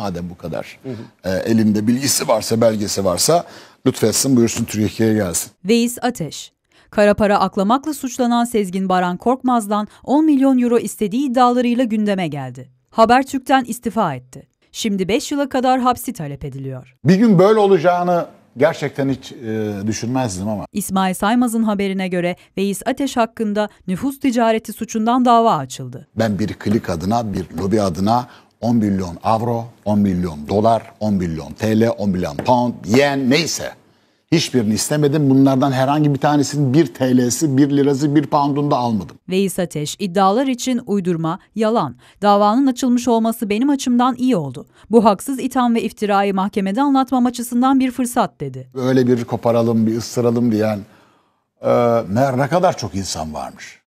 Madem bu kadar hı hı. E, elinde bilgisi varsa, belgesi varsa lütfetsin buyursun Türkiye'ye gelsin. Veys Ateş Kara para aklamakla suçlanan Sezgin Baran Korkmaz'dan 10 milyon euro istediği iddialarıyla gündeme geldi. Habertürk'ten istifa etti. Şimdi 5 yıla kadar hapsi talep ediliyor. Bir gün böyle olacağını gerçekten hiç e, düşünmezdim ama. İsmail Saymaz'ın haberine göre Veys Ateş hakkında nüfus ticareti suçundan dava açıldı. Ben bir klik adına, bir lobi adına 10 milyon avro, 10 milyon dolar, 10 milyon TL, 10 milyon pound, yen neyse. Hiçbirini istemedim. Bunlardan herhangi bir tanesinin 1 TL'si, 1 lirası, 1 poundunu da almadım. Veys Ateş, iddialar için uydurma, yalan. Davanın açılmış olması benim açımdan iyi oldu. Bu haksız itham ve iftirayı mahkemede anlatmam açısından bir fırsat dedi. Öyle bir koparalım, bir ıstıralım diyen e, ne kadar çok insan varmış.